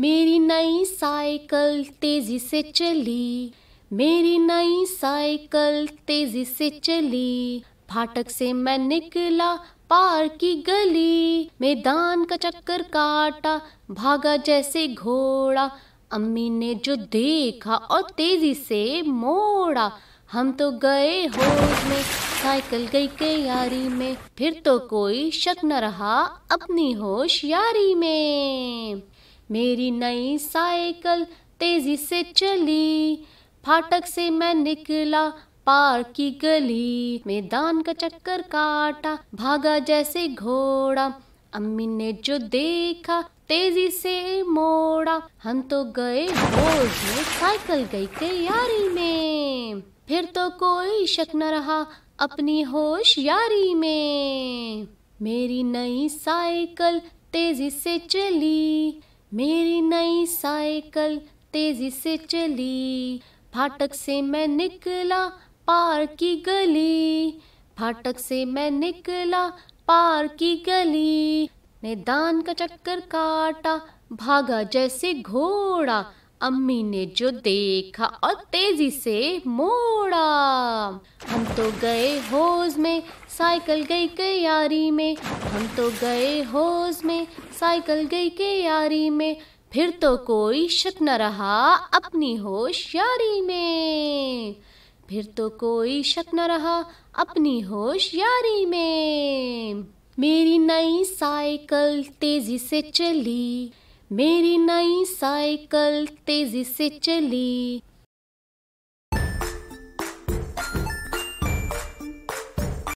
मेरी नई साइकिल तेजी से चली मेरी नई साइकिल तेजी से चली फाटक से मैं निकला पार की गली मैदान का चक्कर काटा भागा जैसे घोड़ा अम्मी ने जो देखा और तेजी से मोड़ा हम तो गए होश में साइकिल गई के यारी में फिर तो कोई शक न रहा अपनी होशियारी में मेरी नई साइकिल तेजी से चली फाटक से मैं निकला पार की गली मैदान का चक्कर काटा भागा जैसे घोड़ा अम्मी ने जो देखा तेजी से मोड़ा हम तो गए होश में साइकिल गई तैयारी में फिर तो कोई शक न रहा अपनी होशियारी में मेरी नई साइकिल तेजी से चली मेरी नई साइकिल तेजी से चली फाटक से मैं निकला पार की गली फाटक से मैं निकला पार की गली मैदान का चक्कर काटा भागा जैसे घोड़ा अम्मी ने जो देखा और तेजी से मोड़ा हम तो गए होज में साइकिल गई के यारी में हम तो गए होज में साइकिल गई के यारी में फिर तो कोई शक न रहा अपनी होशियारी में फिर तो कोई शक न रहा अपनी होशियारी में मेरी नई साइकिल तेजी से चली मेरी नई साइकिल तेजी से चली